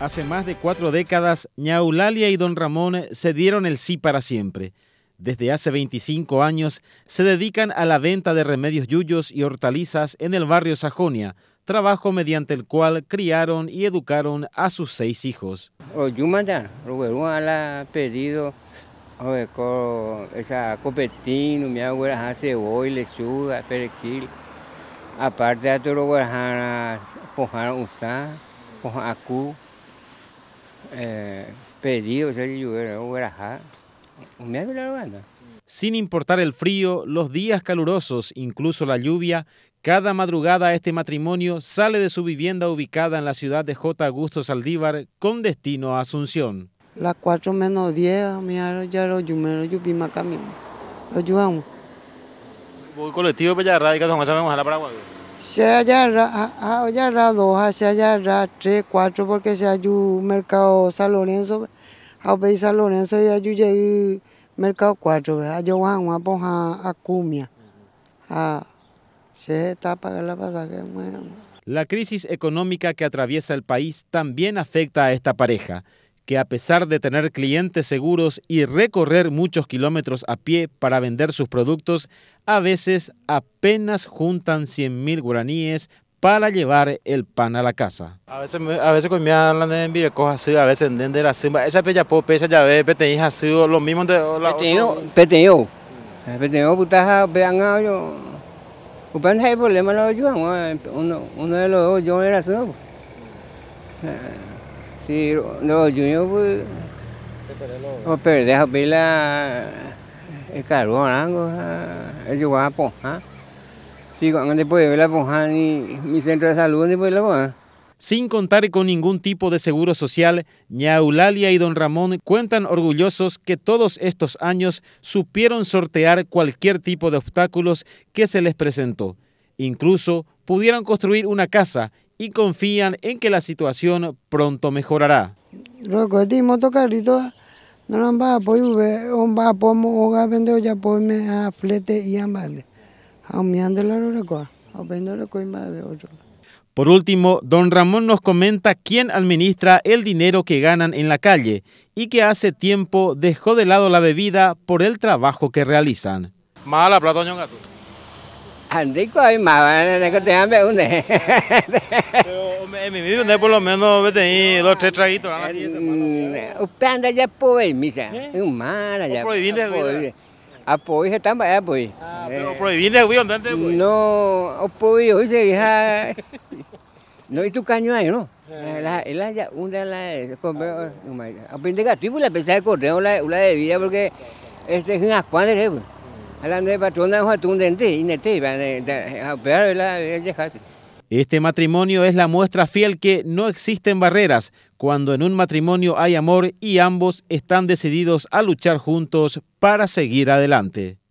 Hace más de cuatro décadas, Ñaulalia y Don Ramón se dieron el sí para siempre. Desde hace 25 años se dedican a la venta de remedios yuyos y hortalizas en el barrio Sajonia, trabajo mediante el cual criaron y educaron a sus seis hijos. Oyumanda, oh, la pedido esa copetino, mi abuela hace hoy lechuga, perejil. Aparte de todo, pojar usar, acu. Eh, Sin importar el frío, los días calurosos, incluso la lluvia, cada madrugada este matrimonio sale de su vivienda ubicada en la ciudad de J. Augusto Saldívar con destino a Asunción. Las 4 menos 10, ya lo acá mismo, más camión. Voy colectivo para allá, radica, vamos a la Paraguay se dos Doha, Shayarra, 3, 4, porque se un Mercado San Lorenzo, país San Lorenzo, y hay un Mercado 4, Ayo a, a Cumia Acumia. Se está pagando la pasaje. La crisis económica que atraviesa el país también afecta a esta pareja que a pesar de tener clientes seguros y recorrer muchos kilómetros a pie para vender sus productos, a veces apenas juntan 100.000 guaraníes para llevar el pan a la casa. A veces, a veces comía la de así, a veces entender así, esa pella pope, esa llave, peteñija así, lo mismo de la Peteño, peteño, eh, putaja, vean a ah, yo. Upan hay problema lo yo, eh, uno de los dos yo era así. Sí, no, pues, el carbón, ah, Sí, cuando después mi centro de salud, después la Sin contar con ningún tipo de seguro social, ña Eulalia y don Ramón cuentan orgullosos que todos estos años supieron sortear cualquier tipo de obstáculos que se les presentó. Incluso pudieron construir una casa y confían en que la situación pronto mejorará. Por último, don Ramón nos comenta quién administra el dinero que ganan en la calle y que hace tiempo dejó de lado la bebida por el trabajo que realizan. Andico aí, mas é que tem a meu, né? Me vive por lo menos tem dois, três traguitos lá na semana. O pé anda já põe, misa. Um mar, já. Proibido, Apoio está mais ah, pues. apoio. Ah, pero prohibido el donde antes. Pues. No, apoyo hoy se hija. No y tu caño ahí, ¿no? Eh. La la ya una la comer, no me. Aprende gato y pues la pensaba correr la la de vida porque este es una cuadra, ¿eh? Este matrimonio es la muestra fiel que no existen barreras cuando en un matrimonio hay amor y ambos están decididos a luchar juntos para seguir adelante.